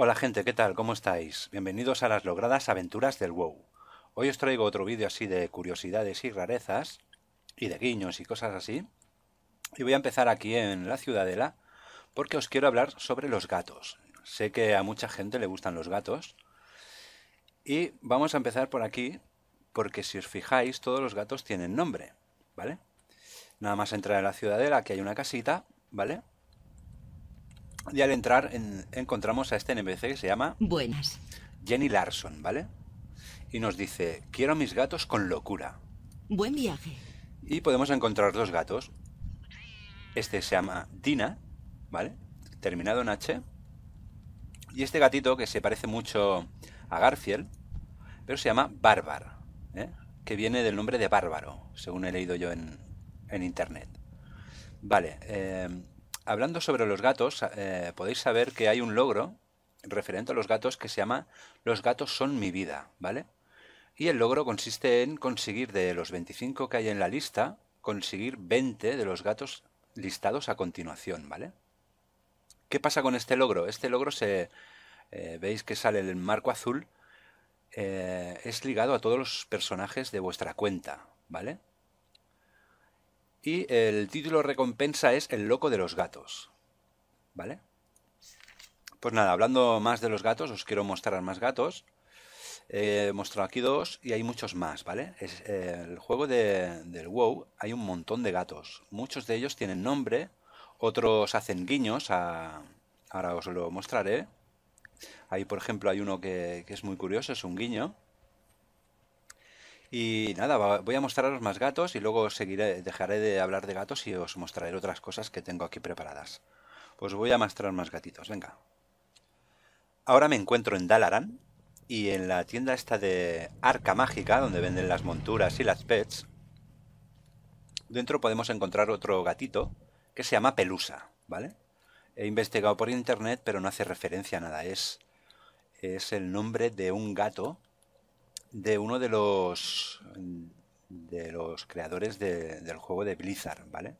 Hola gente, ¿qué tal? ¿Cómo estáis? Bienvenidos a las logradas aventuras del WoW. Hoy os traigo otro vídeo así de curiosidades y rarezas, y de guiños y cosas así. Y voy a empezar aquí en la ciudadela, porque os quiero hablar sobre los gatos. Sé que a mucha gente le gustan los gatos. Y vamos a empezar por aquí, porque si os fijáis, todos los gatos tienen nombre, ¿vale? Nada más entrar en la ciudadela, aquí hay una casita, ¿vale? Y al entrar encontramos a este NPC que se llama... Buenas. Jenny Larson, ¿vale? Y nos dice, quiero a mis gatos con locura. Buen viaje. Y podemos encontrar dos gatos. Este se llama Dina, ¿vale? Terminado en H. Y este gatito que se parece mucho a Garfield, pero se llama Bárbar, ¿eh? que viene del nombre de Bárbaro, según he leído yo en, en internet. Vale, eh, hablando sobre los gatos, eh, podéis saber que hay un logro referente a los gatos que se llama Los gatos son mi vida, ¿vale? Y el logro consiste en conseguir de los 25 que hay en la lista, conseguir 20 de los gatos listados a continuación, ¿vale? ¿Qué pasa con este logro? Este logro se... Eh, veis que sale el marco azul, eh, es ligado a todos los personajes de vuestra cuenta, ¿vale? y el título recompensa es El loco de los gatos. ¿Vale? Pues nada, hablando más de los gatos, os quiero mostrar más gatos. Eh, he mostrado aquí dos y hay muchos más, ¿vale? Eh, el juego del WoW hay un montón de gatos. Muchos de ellos tienen nombre, otros hacen guiños, ahora os lo mostraré. Ahí, por ejemplo, hay uno que, que es muy curioso, es un guiño. Y nada, voy a mostraros más gatos y luego seguiré, dejaré de hablar de gatos y os mostraré otras cosas que tengo aquí preparadas. Pues voy a mostrar más gatitos, venga. Ahora me encuentro en Dalaran y en la tienda esta de Arca Mágica, donde venden las monturas y las pets, dentro podemos encontrar otro gatito que se llama Pelusa, ¿vale? He investigado por internet, pero no hace referencia a nada. Es, es el nombre de un gato de uno de los de los creadores del juego de Blizzard, ¿vale?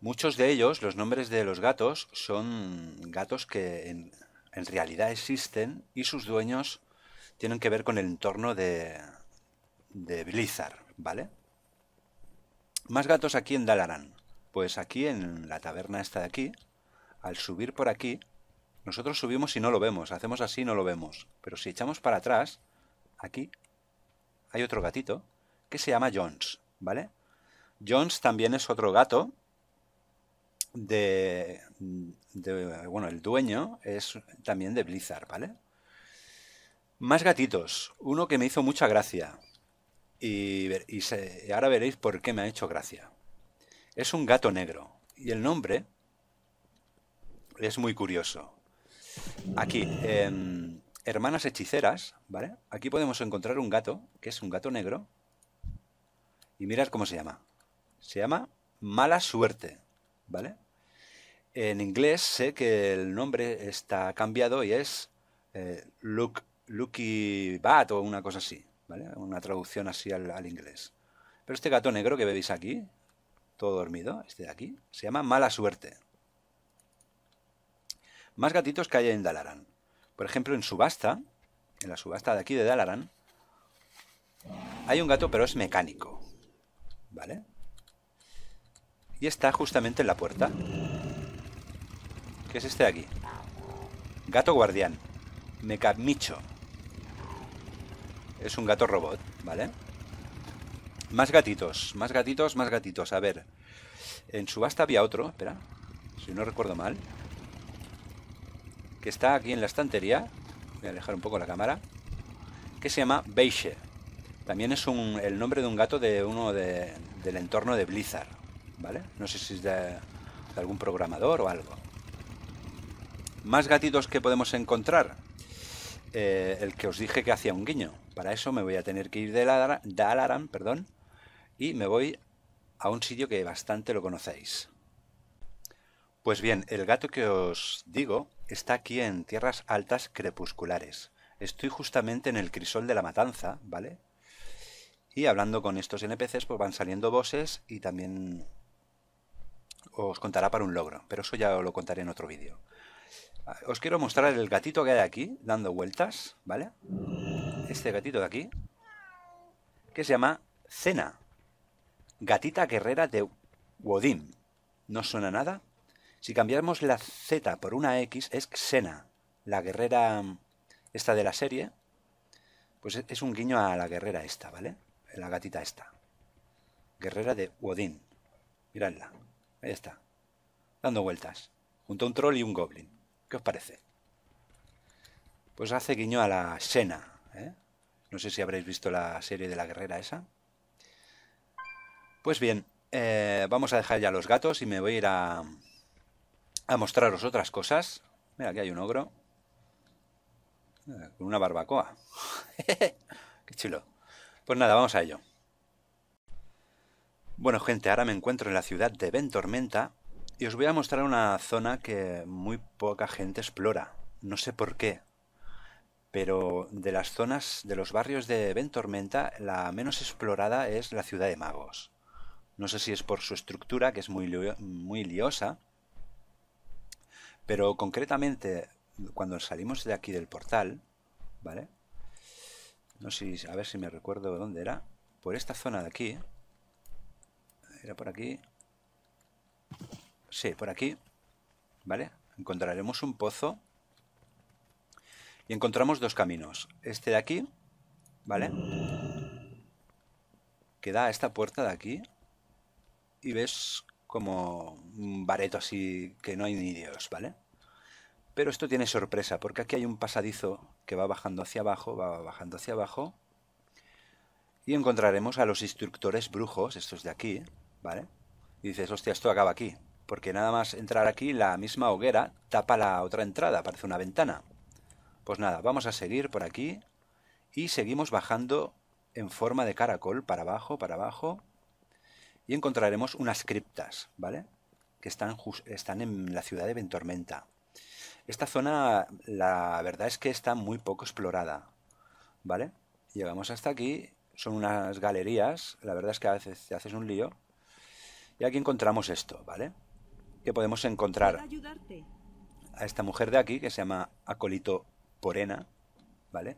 Muchos de ellos, los nombres de los gatos, son gatos que en, realidad existen y sus dueños tienen que ver con el entorno de, de Blizzard, ¿vale? Más gatos aquí en Dalaran. Pues aquí en la taberna esta de aquí, al subir por aquí, nosotros subimos y no lo vemos, hacemos así y no lo vemos. Pero si echamos para atrás, aquí hay otro gatito que se llama Jones, ¿vale? Jones también es otro gato de, bueno, el dueño es también de Blizzard, ¿vale? Más gatitos. Uno que me hizo mucha gracia. Y, ahora veréis por qué me ha hecho gracia. Es un gato negro. Y el nombre es muy curioso. Aquí, em, hermanas hechiceras, ¿vale? Aquí podemos encontrar un gato, que es un gato negro. Y mirad cómo se llama. Se llama Mala Suerte, ¿vale? En inglés sé que el nombre está cambiado y es eh, Lucky Bat o una cosa así, ¿vale? Una traducción así al, al inglés. Pero este gato negro que veis aquí, todo dormido, este de aquí, se llama Mala Suerte. Más gatitos que hay en Dalaran. Por ejemplo, en subasta, en la subasta de aquí de Dalaran, hay un gato, pero es mecánico. ¿Vale? Y está justamente en la puerta. ¿Qué es este de aquí? Gato guardián. Mecamicho. Es un gato robot, ¿vale? Más gatitos, más gatitos, más gatitos. A ver. En subasta había otro, espera. Si no recuerdo mal que está aquí en la estantería, voy a alejar un poco la cámara, que se llama Beige. También es un, el nombre de un gato de uno de, del entorno de Blizzard, ¿vale? No sé si es de, algún programador o algo. Más gatitos que podemos encontrar. Eh, el que os dije que hacía un guiño. Para eso me voy a tener que ir de, la, perdón, y me voy a un sitio que bastante lo conocéis. Pues bien, el gato que os digo está aquí en tierras altas crepusculares. Estoy justamente en el crisol de la matanza, ¿vale? Y hablando con estos NPCs, pues van saliendo voces y también os contará para un logro, pero eso ya lo contaré en otro vídeo. Os quiero mostrar el gatito que hay aquí, dando vueltas, ¿vale? Este gatito de aquí, que se llama Cena, gatita guerrera de Wodim. ¿No suena nada? Si cambiamos la Z por una X, es Xena, la guerrera mm, esta de la serie. Pues e, es un guiño a la guerrera esta, ¿vale? La gatita esta. Guerrera de Wodin. Miradla. Ahí está. Dando vueltas. Junto a un troll y un goblin. ¿Qué os parece? Pues hace guiño a la Xena. ¿eh? No sé si habréis visto la serie de la guerrera esa. Pues bien, eh, vamos a dejar ya los gatos y me voy a ir a, a mostraros otras cosas. Mira, aquí hay un ogro. Con una barbacoa. Qué chulo. Pues nada, vamos a ello. Bueno, gente, ahora me encuentro en la ciudad de Ventormenta y os voy a mostrar una zona que muy poca gente explora. No sé por qué. Pero de las zonas, de los barrios de Ventormenta, la menos explorada es la ciudad de Magos. No sé si es por su estructura, que es muy, muy liosa, pero concretamente, cuando salimos de aquí del portal, ¿vale? No sé, a ver si me recuerdo dónde era. Por esta zona de aquí. Era por aquí. Sí, por aquí. ¿Vale? Encontraremos un pozo. Y encontramos dos caminos. Este de aquí, ¿vale? Que da a esta puerta de aquí. Y ves como un bareto así que no hay ni Dios, ¿vale? Pero esto tiene sorpresa, porque aquí hay un pasadizo que va bajando hacia abajo, va bajando hacia abajo, y encontraremos a los instructores brujos, estos de aquí, ¿vale? Y dices, hostia, esto acaba aquí, porque nada más entrar aquí, la misma hoguera tapa la otra entrada, parece una ventana. Pues nada, vamos a seguir por aquí, y seguimos bajando en forma de caracol, para abajo, para abajo, y encontraremos unas criptas, ¿vale? Que están, están en la ciudad de Ventormenta. Esta zona, la verdad es que está muy poco explorada, ¿vale? Llegamos hasta aquí, son unas galerías, la verdad es que a veces te haces un lío. Y aquí encontramos esto, ¿vale? Que podemos encontrar a esta mujer de aquí, que se llama Acolito Porena, ¿vale?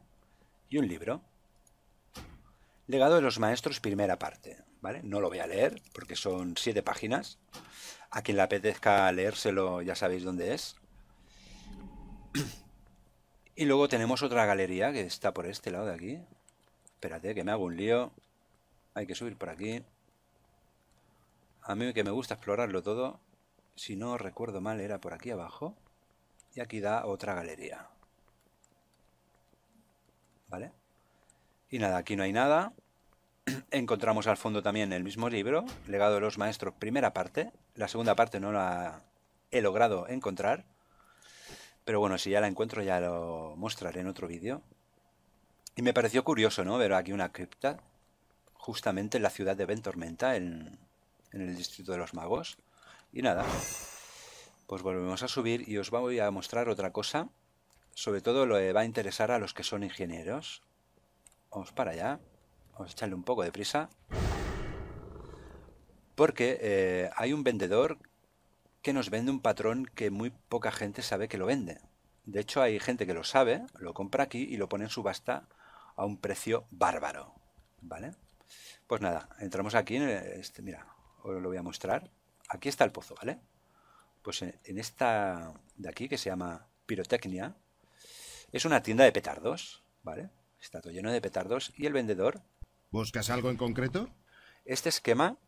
Y un libro. Legado de los Maestros, primera parte. ¿Vale? No lo voy a leer porque son siete páginas. A quien le apetezca leérselo ya sabéis dónde es. Y luego tenemos otra galería que está por este lado de aquí. Espérate, que me hago un lío. Hay que subir por aquí. A mí que me gusta explorarlo todo. Si no recuerdo mal, era por aquí abajo. Y aquí da otra galería. ¿Vale? Y nada, aquí no hay nada. Encontramos al fondo también el mismo libro, Legado de los Maestros, primera parte. La segunda parte no la he logrado encontrar. Pero bueno, si ya la encuentro ya lo mostraré en otro vídeo. Y me pareció curioso, ¿no? Ver aquí una cripta justamente en la ciudad de Ventormenta, en, en el distrito de los magos. Y nada, pues volvemos a subir y os voy a mostrar otra cosa. Sobre todo lo que eh, va a interesar a los que son ingenieros. Vamos para allá. Vamos a echarle un poco de prisa. Porque eh, hay un vendedor que nos vende un patrón que muy poca gente sabe que lo vende. De hecho, hay gente que lo sabe, lo compra aquí y lo pone en subasta a un precio bárbaro. ¿Vale? Pues nada, entramos aquí en este, mira, os lo voy a mostrar. Aquí está el pozo, ¿vale? Pues en, esta de aquí que se llama Pirotecnia, es una tienda de petardos, ¿vale? Está todo lleno de petardos y el vendedor. ¿Buscas algo en concreto? Este esquema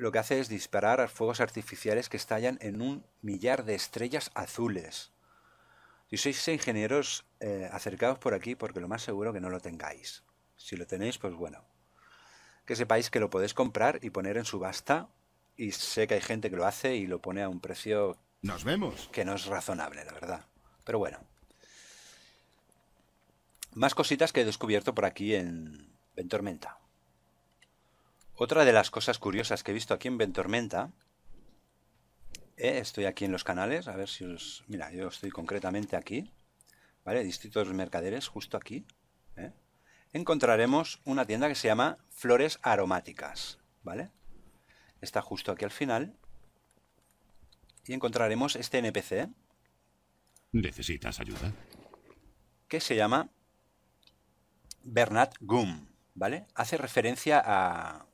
lo que hace es disparar fuegos artificiales que estallan en un millar de estrellas azules. Si sois ingenieros, acercados eh, acercaos por aquí porque lo más seguro que no lo tengáis. Si lo tenéis, pues bueno. Que sepáis que lo podéis comprar y poner en subasta. Y sé que hay gente que lo hace y lo pone a un precio... Nos vemos. Que no es razonable, la verdad. Pero bueno. Más cositas que he descubierto por aquí en, en Tormenta. Otra de las cosas curiosas que he visto aquí en Ventormenta, eh, estoy aquí en los canales, a ver si os... Mira, yo estoy concretamente aquí, ¿vale? Distrito de Mercaderes, justo aquí. ¿eh? Encontraremos una tienda que se llama Flores Aromáticas, ¿vale? Está justo aquí al final. Y encontraremos este NPC. ¿Necesitas ayuda? Que se llama Bernat Gum, ¿vale? Hace referencia a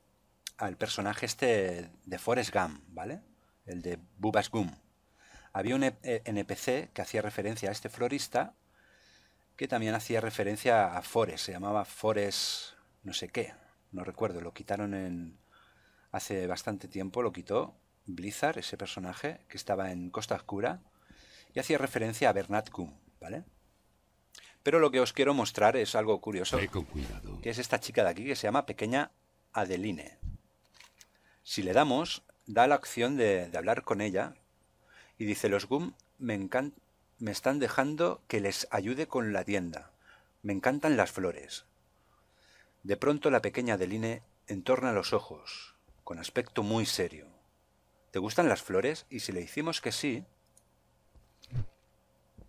al personaje este de Forest Gump, ¿vale? El de Bubas Gum. Había un e, eh, NPC que hacía referencia a este florista que también hacía referencia a Forrest, se llamaba Forrest no sé qué, no recuerdo, lo quitaron en hace bastante tiempo, lo quitó Blizzard, ese personaje que estaba en Costa Oscura y hacía referencia a Bernat Gum, ¿vale? Pero lo que os quiero mostrar es algo curioso, que es esta chica de aquí que se llama Pequeña Adeline, si le damos, da la opción de, hablar con ella y dice, los GUM me, me están dejando que les ayude con la tienda. Me encantan las flores. De pronto la pequeña Deline entorna los ojos, con aspecto muy serio. ¿Te gustan las flores? Y si le hicimos que sí...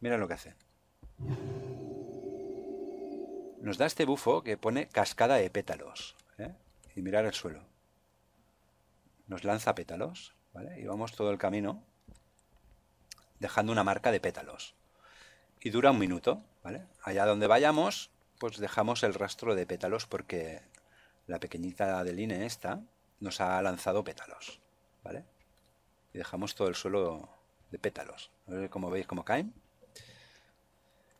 Mira lo que hace. Nos da este bufo que pone cascada de pétalos. ¿eh? Y mirar el suelo nos lanza pétalos, ¿vale? Y vamos todo el camino dejando una marca de pétalos. Y dura un minuto, ¿vale? Allá donde vayamos, pues dejamos el rastro de pétalos porque la pequeñita adeline esta nos ha lanzado pétalos, ¿vale? Y dejamos todo el suelo de pétalos. Como veis como caen.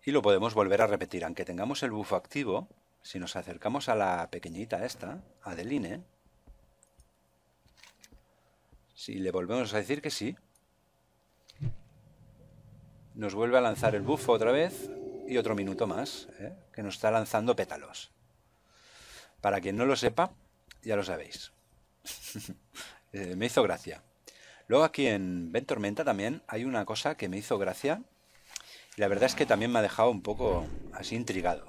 Y lo podemos volver a repetir. Aunque tengamos el bufo activo, si nos acercamos a la pequeñita esta, a si le volvemos a decir que sí. Nos vuelve a lanzar el bufo otra vez y otro minuto más, ¿eh? que nos está lanzando pétalos. Para quien no lo sepa, ya lo sabéis. Eh, me hizo gracia. Luego aquí en Ven Tormenta también hay una cosa que me hizo gracia. Y la verdad es que también me ha dejado un poco así intrigado.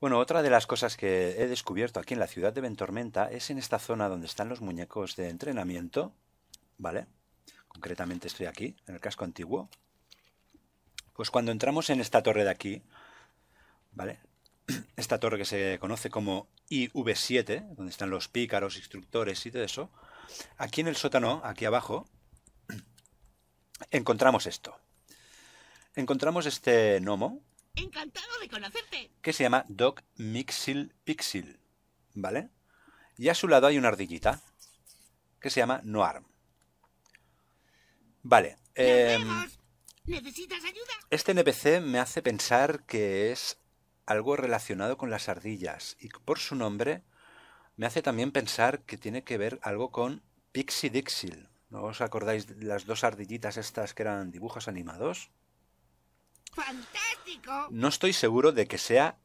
Bueno, otra de las cosas que he descubierto aquí en la ciudad de Ventormenta es en esta zona donde están los muñecos de entrenamiento, ¿vale? Concretamente estoy aquí, en el casco antiguo. Pues cuando entramos en esta torre de aquí, ¿vale? Esta torre que se conoce como IV7, donde están los pícaros, instructores y todo eso, aquí en el sótano, aquí abajo, encontramos esto. Encontramos este gnomo, Encantado de conocerte. Que se llama Doc Mixil Pixil. ¿Vale? Y a su lado hay una ardillita que se llama Noarm. Vale. Em, ¿Necesitas ayuda? Este NPC me hace pensar que es algo relacionado con las ardillas y por su nombre me hace también pensar que tiene que ver algo con Pixie Dixil. ¿No os acordáis de las dos ardillitas estas que eran dibujos animados? No estoy seguro de que sea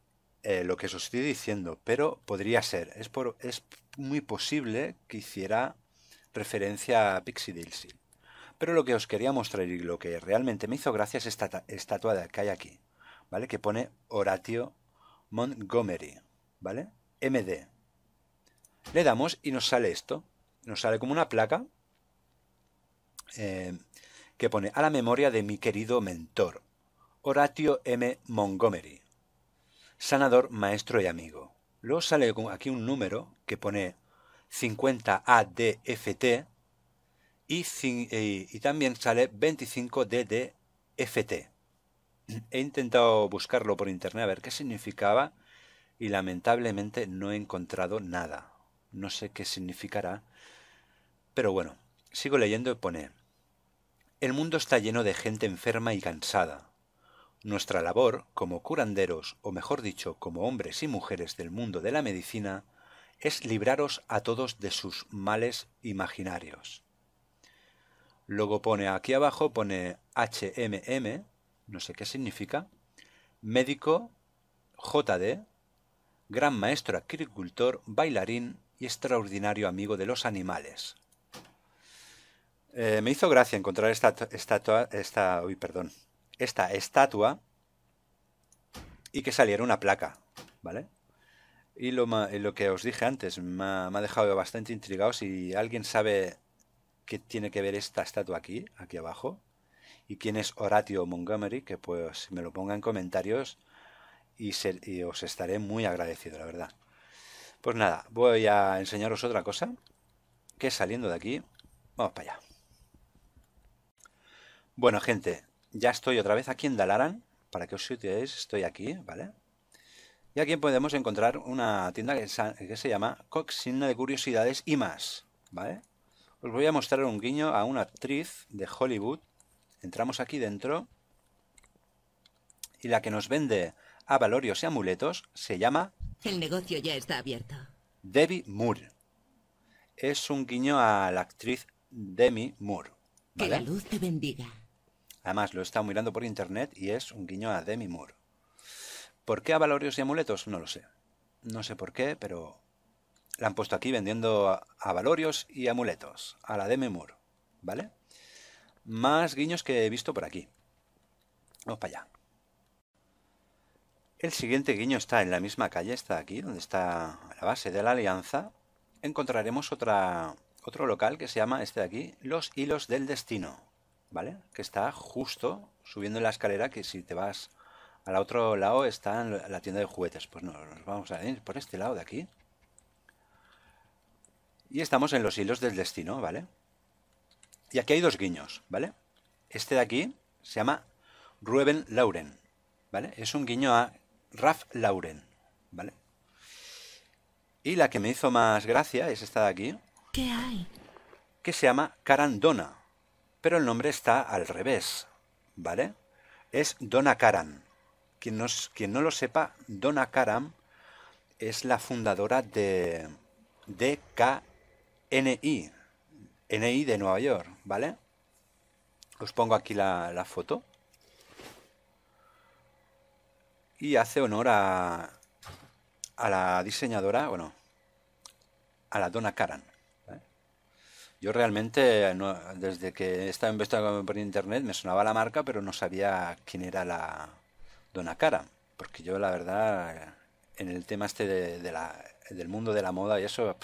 eh, lo que os estoy diciendo, pero podría ser. Es, muy posible que hiciera referencia a Pixie Dilsey. Pero lo que os quería mostrar y lo que realmente me hizo gracia es esta estatua que hay aquí, ¿vale? Que pone Horatio Montgomery, ¿vale? MD. Le damos y nos sale esto. Nos sale como una placa eh, que pone a la memoria de mi querido mentor. Horatio M. Montgomery, sanador, maestro y amigo. Luego sale aquí un número que pone 50 ADFT y, y también sale 25 DDFT. He intentado buscarlo por internet a ver qué significaba y lamentablemente no he encontrado nada. No sé qué significará, pero bueno, sigo leyendo y pone, el mundo está lleno de gente enferma y cansada nuestra labor, como curanderos, o mejor dicho, como hombres y mujeres del mundo de la medicina, es libraros a todos de sus males imaginarios. Luego pone aquí abajo, pone HMM, no sé qué significa, médico, JD, gran maestro agricultor, bailarín y extraordinario amigo de los animales. Eh, me hizo gracia encontrar esta, estatua, esta, esta uy, perdón, esta estatua y que saliera una placa, ¿vale? Y lo, que os dije antes, me ha, dejado bastante intrigado. Si alguien sabe qué tiene que ver esta estatua aquí, aquí abajo, y quién es Horatio Montgomery, que pues me lo ponga en comentarios y, y os estaré muy agradecido, la verdad. Pues nada, voy a enseñaros otra cosa, que saliendo de aquí, vamos para allá. Bueno, gente, ya estoy otra vez aquí en Dalaran. Para que os sitéis, estoy aquí, ¿vale? Y aquí podemos encontrar una tienda que, se llama Coxina de Curiosidades y más, ¿vale? Os voy a mostrar un guiño a una actriz de Hollywood. Entramos aquí dentro. Y la que nos vende avalorios y amuletos se llama... El negocio ya está abierto. Debbie Moore. Es un guiño a la actriz Demi Moore. Que la luz te bendiga. Además, lo he estado mirando por internet y es un guiño a Demi Moore. ¿Por qué a valorios y amuletos? No lo sé. No sé por qué, pero la han puesto aquí vendiendo a valorios y amuletos, a la Demi Moore, ¿vale? Más guiños que he visto por aquí. Vamos para allá. El siguiente guiño está en la misma calle, está aquí, donde está la base de la Alianza. Encontraremos otra, otro local que se llama este de aquí, Los Hilos del Destino, ¿vale? Que está justo subiendo la escalera que si te vas al otro lado está la tienda de juguetes. Pues no, nos vamos a ir por este lado de aquí. Y estamos en los hilos del destino, ¿vale? Y aquí hay dos guiños, ¿vale? Este de aquí se llama Ruben Lauren, ¿vale? Es un guiño a Raf Lauren, ¿vale? Y la que me hizo más gracia es esta de aquí. ¿Qué hay? Que se llama Carandona pero el nombre está al revés, ¿vale? Es Donna Karan. Quien, no lo sepa, Donna Karan es la fundadora de KNI. NI de Nueva York, ¿vale? Os pongo aquí la, foto. Y hace honor a, a la diseñadora, bueno, a la Donna Karan. Yo realmente, desde que estaba investigando por internet, me sonaba la marca, pero no sabía quién era la Dona Karam. Porque yo, la verdad, en el tema este de, la, del mundo de la moda y eso,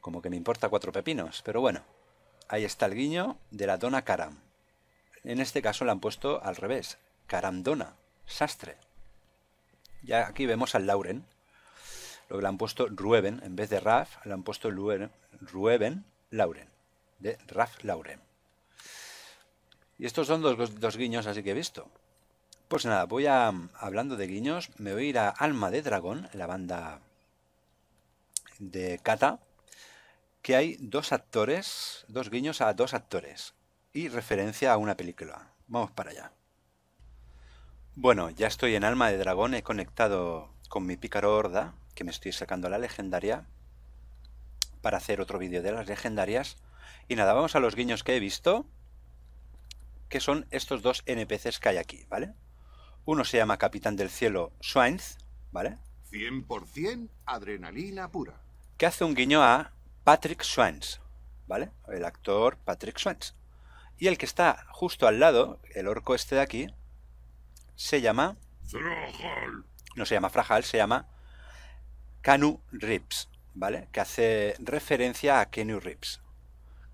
como que me importa cuatro pepinos. Pero bueno, ahí está el guiño de la Dona Karam. En este caso la han puesto al revés. Dona. sastre. Ya aquí vemos al Lauren. Lo que le han puesto Rueben, en vez de Raf, le han puesto Rueben, Lauren, de raf Lauren. Y estos son dos, guiños así que he visto. Pues nada, voy a, hablando de guiños, me voy a ir a Alma de Dragón, la banda de Kata, que hay dos actores, dos guiños a dos actores y referencia a una película. Vamos para allá. Bueno, ya estoy en Alma de Dragón, he conectado con mi pícaro horda, que me estoy sacando la legendaria, para hacer otro vídeo de las legendarias. Y nada, vamos a los guiños que he visto, que son estos dos NPCs que hay aquí, ¿vale? Uno se llama Capitán del Cielo Swainz, ¿vale? 100% adrenalina pura. Que hace un guiño a Patrick Swainz, ¿vale? El actor Patrick Swainz. Y el que está justo al lado, el orco este de aquí, se llama... Frajal. No se llama Frajal, se llama Canu Rips, ¿vale? Que hace referencia a Kenny Reeves,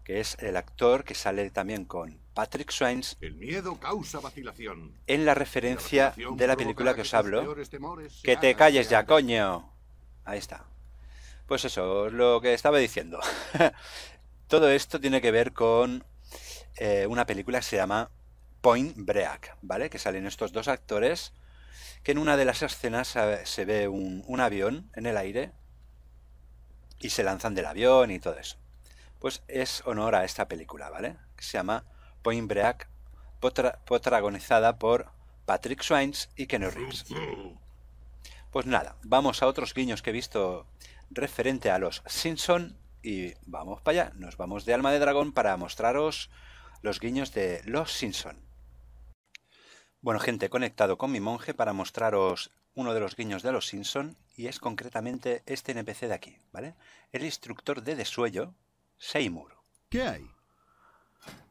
que es el actor que sale también con Patrick Swains El miedo causa vacilación. En la referencia de la película que os hablo. Que te calles ya, coño. Ahí está. Pues eso, lo que estaba diciendo. Todo esto tiene que ver con eh, una película que se llama Point Break, ¿vale? Que salen estos dos actores que en una de las escenas eh, se ve un avión en el aire y se lanzan del avión y todo eso. Pues es honor a esta película, ¿vale? Que se llama Point Break, protagonizada por Patrick Swayze y Kenny Reeves. Pues nada, vamos a otros guiños que he visto referente a los Simpson y vamos para allá. Nos vamos de Alma de Dragón para mostraros los guiños de los Simpson. Bueno, gente, he conectado con mi monje para mostraros uno de los guiños de los Simpson y es concretamente este NPC de aquí, ¿vale? El instructor de desuello, Seymour. ¿Qué hay?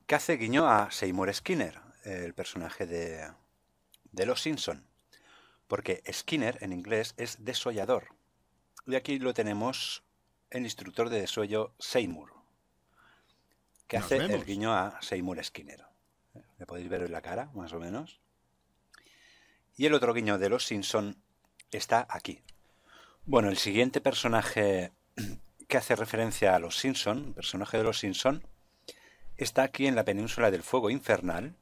Que hace guiño a Seymour Skinner, el personaje de, de los Simpson. Porque Skinner en inglés es desollador. Y aquí lo tenemos el instructor de desuello Seymour. ¿Qué hace el guiño a Seymour Skinner. Le ¿Eh? podéis ver en la cara, más o menos. Y el otro guiño de los Simpson está aquí. Bueno, el siguiente personaje que hace referencia a los Simpson, personaje de los Simpson, está aquí en la península del fuego infernal.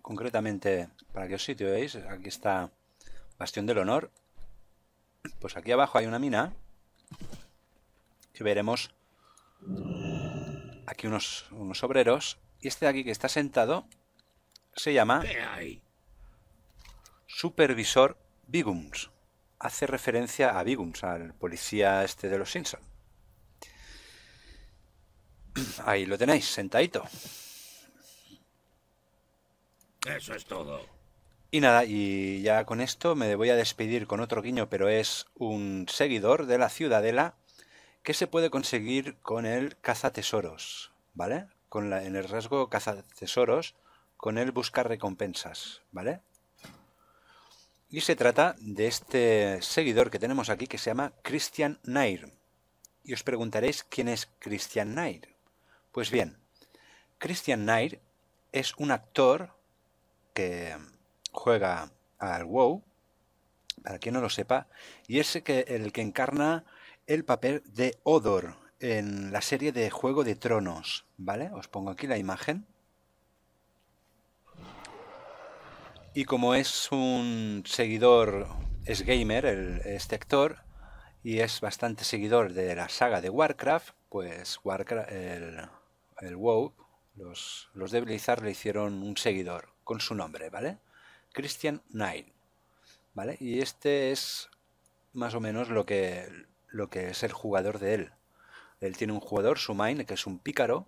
Concretamente, para que os situéis, aquí está Bastión del Honor. Pues aquí abajo hay una mina que veremos aquí unos, unos obreros. Y este de aquí que está sentado se llama... Supervisor Bigums. Hace referencia a Bigums, al policía este de los Simpson. Ahí lo tenéis, sentadito. Eso es todo. Y nada, y ya con esto me voy a despedir con otro guiño, pero es un seguidor de la Ciudadela que se puede conseguir con el cazatesoros, ¿vale? Con la, en el rasgo cazatesoros, con el buscar recompensas, ¿vale? Y se trata de este seguidor que tenemos aquí que se llama Christian Nair. Y os preguntaréis quién es Christian Nair. Pues bien, Christian Nair es un actor que juega al WoW, para quien no lo sepa, y es el que encarna el papel de Odor en la serie de Juego de Tronos, ¿vale? Os pongo aquí la imagen. Y como es un seguidor, es gamer el, este actor, y es bastante seguidor de la saga de Warcraft, pues Warcraft, el, el WoW, los, los de Blizzard le hicieron un seguidor con su nombre, ¿vale? Christian Knight, ¿vale? Y este es más o menos lo que, lo que es el jugador de él. Él tiene un jugador, su main, que es un pícaro,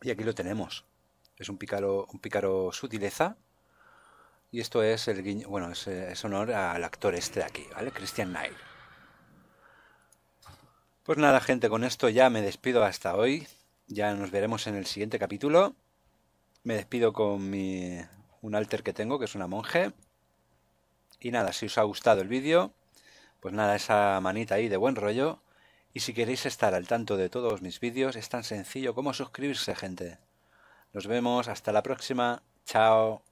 y aquí lo tenemos. Es un pícaro, un pícaro sutileza, y esto es el guiño, bueno, eh, es, honor al actor este de aquí, ¿vale? Christian Nair. Pues nada, gente, con esto ya me despido hasta hoy. Ya nos veremos en el siguiente capítulo. Me despido con mi un alter que tengo, que es una monje. Y nada, si os ha gustado el vídeo, pues nada, esa manita ahí de buen rollo. Y si queréis estar al tanto de todos mis vídeos, es tan sencillo como suscribirse, gente. Nos vemos, hasta la próxima. Chao.